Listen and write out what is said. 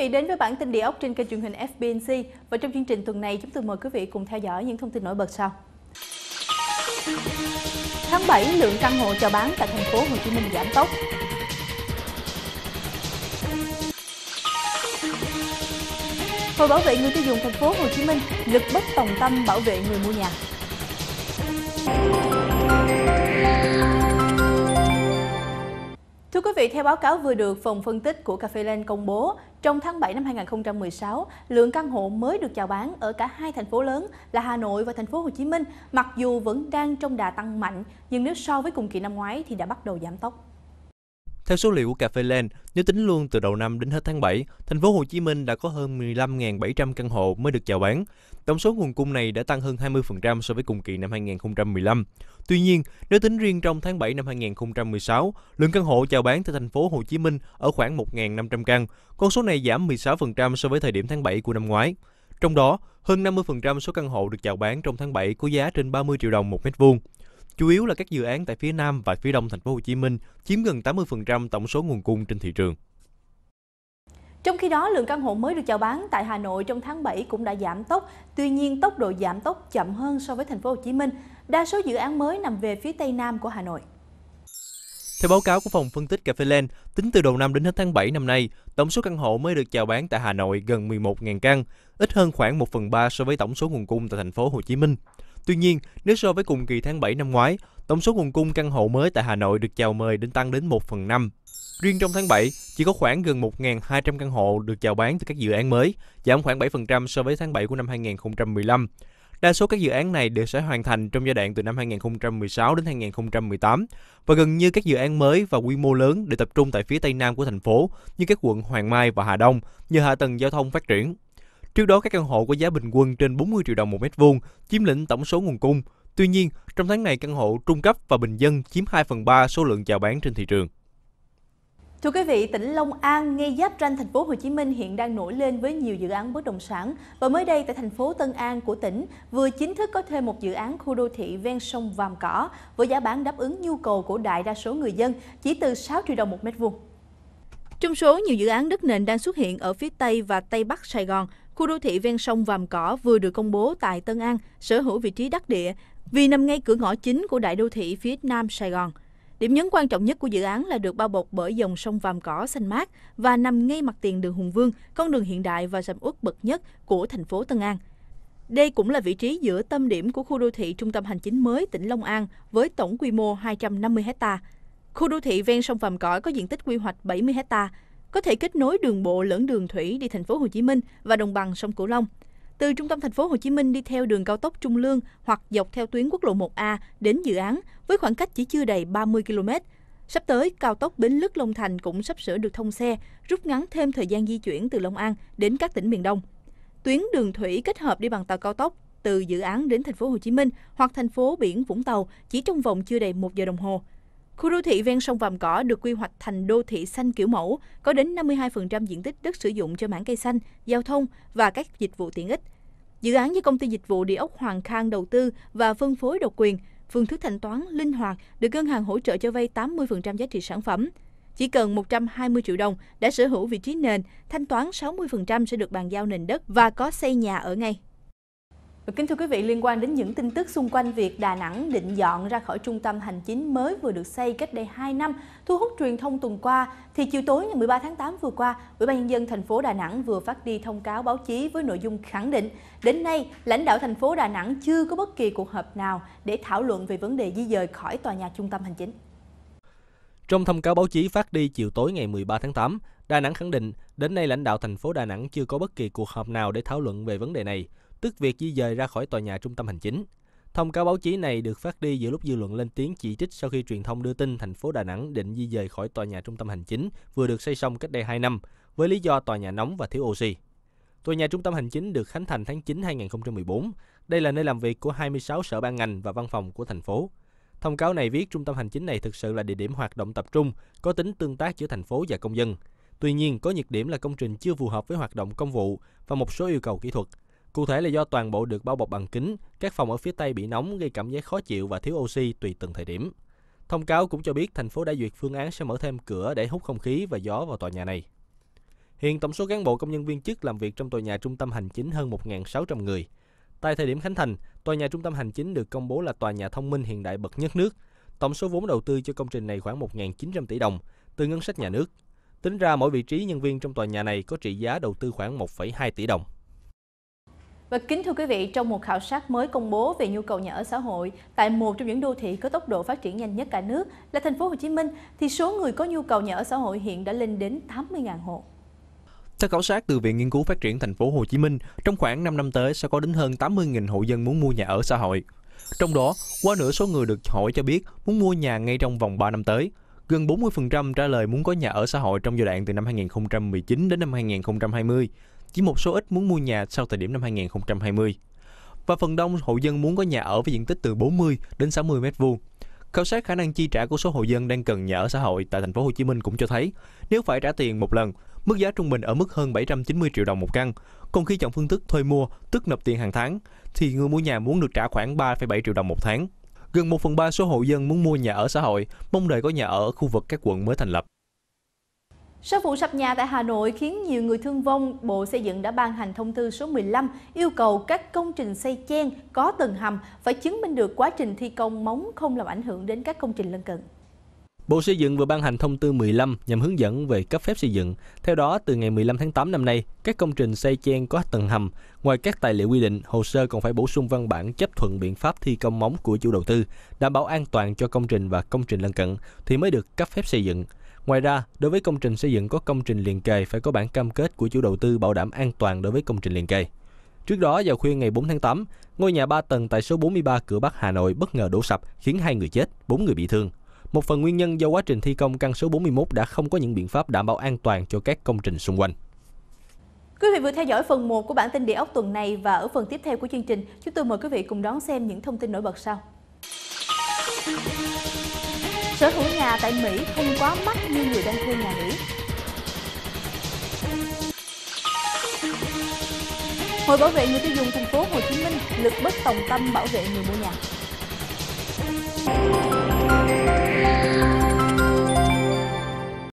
vị đến với bản tin địa ốc trên kênh truyền hình FBNC và trong chương trình tuần này chúng tôi mời quý vị cùng theo dõi những thông tin nổi bật sau. Tháng 7, lượng căn hộ chào bán tại thành phố Hồ Chí Minh giảm tốc. Hội bảo vệ người tiêu dùng thành phố Hồ Chí Minh lực bất tòng tâm bảo vệ người mua nhà. Thưa quý vị, theo báo cáo vừa được Phòng Phân tích của Cà Phê công bố, trong tháng 7 năm 2016, lượng căn hộ mới được chào bán ở cả hai thành phố lớn là Hà Nội và thành phố Hồ Chí Minh, mặc dù vẫn đang trong đà tăng mạnh, nhưng nếu so với cùng kỳ năm ngoái thì đã bắt đầu giảm tốc. Theo số liệu của Cà Phê Land, nếu tính luôn từ đầu năm đến hết tháng 7, thành phố Hồ Chí Minh đã có hơn 15.700 căn hộ mới được chào bán. Tổng số nguồn cung này đã tăng hơn 20% so với cùng kỳ năm 2015. Tuy nhiên, nếu tính riêng trong tháng 7 năm 2016, lượng căn hộ chào bán tại thành phố Hồ Chí Minh ở khoảng 1.500 căn. Con số này giảm 16% so với thời điểm tháng 7 của năm ngoái. Trong đó, hơn 50% số căn hộ được chào bán trong tháng 7 có giá trên 30 triệu đồng một mét vuông chủ yếu là các dự án tại phía Nam và phía Đông thành phố Hồ Chí Minh, chiếm gần 80% tổng số nguồn cung trên thị trường. Trong khi đó, lượng căn hộ mới được chào bán tại Hà Nội trong tháng 7 cũng đã giảm tốc, tuy nhiên tốc độ giảm tốc chậm hơn so với thành phố Hồ Chí Minh. Đa số dự án mới nằm về phía tây nam của Hà Nội. Theo báo cáo của phòng phân tích Cafeland, tính từ đầu năm đến hết tháng 7 năm nay, tổng số căn hộ mới được chào bán tại Hà Nội gần 11.000 căn, ít hơn khoảng 1 phần 3 so với tổng số nguồn cung tại thành phố Hồ Chí Minh. Tuy nhiên, nếu so với cùng kỳ tháng 7 năm ngoái, tổng số nguồn cung căn hộ mới tại Hà Nội được chào mời đến tăng đến 1 phần 5. Riêng trong tháng 7, chỉ có khoảng gần 1.200 căn hộ được chào bán từ các dự án mới, giảm khoảng 7% so với tháng 7 của năm 2015. Đa số các dự án này đều sẽ hoàn thành trong giai đoạn từ năm 2016 đến 2018 và gần như các dự án mới và quy mô lớn đều tập trung tại phía tây nam của thành phố như các quận Hoàng Mai và Hà Đông nhờ hạ tầng giao thông phát triển. Trước đó, các căn hộ có giá bình quân trên 40 triệu đồng một mét vuông, chiếm lĩnh tổng số nguồn cung. Tuy nhiên, trong tháng này, căn hộ trung cấp và bình dân chiếm 2 phần 3 số lượng chào bán trên thị trường. Thưa quý vị, tỉnh Long An ngay giáp ranh thành phố Hồ Chí Minh hiện đang nổi lên với nhiều dự án bất động sản và mới đây tại thành phố Tân An của tỉnh vừa chính thức có thêm một dự án khu đô thị ven sông Vàm Cỏ với giá bán đáp ứng nhu cầu của đại đa số người dân chỉ từ 6 triệu đồng một mét vuông. Trong số nhiều dự án đất nền đang xuất hiện ở phía Tây và Tây Bắc Sài Gòn, Khu đô thị ven sông Vàm Cỏ vừa được công bố tại Tân An, sở hữu vị trí đắc địa vì nằm ngay cửa ngõ chính của đại đô thị phía nam Sài Gòn. Điểm nhấn quan trọng nhất của dự án là được bao bọc bởi dòng sông Vàm Cỏ xanh mát và nằm ngay mặt tiền đường Hùng Vương, con đường hiện đại và sầm uất bậc nhất của thành phố Tân An. Đây cũng là vị trí giữa tâm điểm của khu đô thị trung tâm hành chính mới tỉnh Long An với tổng quy mô 250 ha. Khu đô thị ven sông Vàm Cỏ có diện tích quy hoạch 70 hectare, có thể kết nối đường bộ lẫn đường thủy đi thành phố Hồ Chí Minh và đồng bằng sông Cửu Long. Từ trung tâm thành phố Hồ Chí Minh đi theo đường cao tốc Trung Lương hoặc dọc theo tuyến quốc lộ 1A đến dự án với khoảng cách chỉ chưa đầy 30 km. Sắp tới, cao tốc Bến Lức Long Thành cũng sắp sửa được thông xe, rút ngắn thêm thời gian di chuyển từ Long An đến các tỉnh miền Đông. Tuyến đường thủy kết hợp đi bằng tàu cao tốc từ dự án đến thành phố Hồ Chí Minh hoặc thành phố biển Vũng Tàu chỉ trong vòng chưa đầy 1 giờ đồng hồ. Khu đô thị ven sông Vàm Cỏ được quy hoạch thành đô thị xanh kiểu mẫu, có đến 52% diện tích đất sử dụng cho mảng cây xanh, giao thông và các dịch vụ tiện ích. Dự án do công ty dịch vụ địa ốc Hoàng Khang đầu tư và phân phối độc quyền, phương thức thanh toán linh hoạt được ngân hàng hỗ trợ cho vay 80% giá trị sản phẩm. Chỉ cần 120 triệu đồng đã sở hữu vị trí nền, thanh toán 60% sẽ được bàn giao nền đất và có xây nhà ở ngay. Kính thưa quý vị, liên quan đến những tin tức xung quanh việc Đà Nẵng định dọn ra khỏi trung tâm hành chính mới vừa được xây cách đây 2 năm, thu hút truyền thông tuần qua, thì chiều tối ngày 13 tháng 8 vừa qua, Ủy ban nhân dân thành phố Đà Nẵng vừa phát đi thông cáo báo chí với nội dung khẳng định đến nay lãnh đạo thành phố Đà Nẵng chưa có bất kỳ cuộc họp nào để thảo luận về vấn đề di dời khỏi tòa nhà trung tâm hành chính. Trong thông cáo báo chí phát đi chiều tối ngày 13 tháng 8, Đà Nẵng khẳng định đến nay lãnh đạo thành phố Đà Nẵng chưa có bất kỳ cuộc họp nào để thảo luận về vấn đề này tức việc di dời ra khỏi tòa nhà trung tâm hành chính. Thông cáo báo chí này được phát đi giữa lúc dư luận lên tiếng chỉ trích sau khi truyền thông đưa tin thành phố Đà Nẵng định di dời khỏi tòa nhà trung tâm hành chính vừa được xây xong cách đây 2 năm với lý do tòa nhà nóng và thiếu oxy. Tòa nhà trung tâm hành chính được khánh thành tháng 9 2014. Đây là nơi làm việc của 26 sở ban ngành và văn phòng của thành phố. Thông cáo này viết trung tâm hành chính này thực sự là địa điểm hoạt động tập trung, có tính tương tác giữa thành phố và công dân. Tuy nhiên, có nhược điểm là công trình chưa phù hợp với hoạt động công vụ và một số yêu cầu kỹ thuật. Cụ thể là do toàn bộ được bao bọc bằng kính, các phòng ở phía Tây bị nóng gây cảm giác khó chịu và thiếu oxy tùy từng thời điểm. Thông cáo cũng cho biết thành phố đã duyệt phương án sẽ mở thêm cửa để hút không khí và gió vào tòa nhà này. Hiện tổng số cán bộ công nhân viên chức làm việc trong tòa nhà trung tâm hành chính hơn 1.600 người. Tại thời điểm khánh thành, tòa nhà trung tâm hành chính được công bố là tòa nhà thông minh hiện đại bậc nhất nước. Tổng số vốn đầu tư cho công trình này khoảng 1.900 tỷ đồng từ ngân sách nhà nước. Tính ra mỗi vị trí nhân viên trong tòa nhà này có trị giá đầu tư khoảng 1,2 tỷ đồng. Và kính thưa quý vị, trong một khảo sát mới công bố về nhu cầu nhà ở xã hội tại một trong những đô thị có tốc độ phát triển nhanh nhất cả nước là thành phố Hồ Chí Minh thì số người có nhu cầu nhà ở xã hội hiện đã lên đến 80.000 hộ. Theo khảo sát từ Viện Nghiên cứu Phát triển thành phố Hồ Chí Minh, trong khoảng 5 năm tới sẽ có đến hơn 80.000 hộ dân muốn mua nhà ở xã hội. Trong đó, qua nửa số người được hỏi cho biết muốn mua nhà ngay trong vòng 3 năm tới. Gần 40% trả lời muốn có nhà ở xã hội trong giai đoạn từ năm 2019 đến năm 2020 chỉ một số ít muốn mua nhà sau thời điểm năm 2020. Và phần đông hộ dân muốn có nhà ở với diện tích từ 40 đến 60 m2. Khảo sát khả năng chi trả của số hộ dân đang cần nhà ở xã hội tại thành phố Hồ Chí Minh cũng cho thấy, nếu phải trả tiền một lần, mức giá trung bình ở mức hơn 790 triệu đồng một căn. Còn khi chọn phương thức thuê mua, tức nộp tiền hàng tháng, thì người mua nhà muốn được trả khoảng 3,7 triệu đồng một tháng. Gần 1 phần 3 số hộ dân muốn mua nhà ở xã hội, mong đợi có nhà ở ở khu vực các quận mới thành lập. Sau vụ sập nhà tại Hà Nội khiến nhiều người thương vong, Bộ Xây dựng đã ban hành thông tư số 15 yêu cầu các công trình xây chen có tầng hầm phải chứng minh được quá trình thi công móng không làm ảnh hưởng đến các công trình lân cận. Bộ Xây dựng vừa ban hành thông tư 15 nhằm hướng dẫn về cấp phép xây dựng. Theo đó, từ ngày 15 tháng 8 năm nay, các công trình xây chen có tầng hầm, ngoài các tài liệu quy định, hồ sơ còn phải bổ sung văn bản chấp thuận biện pháp thi công móng của chủ đầu tư, đảm bảo an toàn cho công trình và công trình lân cận thì mới được cấp phép xây dựng. Ngoài ra, đối với công trình xây dựng có công trình liền kề phải có bản cam kết của chủ đầu tư bảo đảm an toàn đối với công trình liền kề. Trước đó vào khuya ngày 4 tháng 8, ngôi nhà 3 tầng tại số 43 cửa Bắc Hà Nội bất ngờ đổ sập khiến hai người chết, bốn người bị thương. Một phần nguyên nhân do quá trình thi công căn số 41 đã không có những biện pháp đảm bảo an toàn cho các công trình xung quanh. Quý vị vừa theo dõi phần 1 của bản tin địa ốc tuần này và ở phần tiếp theo của chương trình, chúng tôi mời quý vị cùng đón xem những thông tin nổi bật sau. Sở hữu nhà tại Mỹ không quá mắc như người đang thuê nhà nghĩ. Hội bảo vệ người tiêu dùng thành phố Hồ Chí Minh lực bất tòng tâm bảo vệ người mua nhà.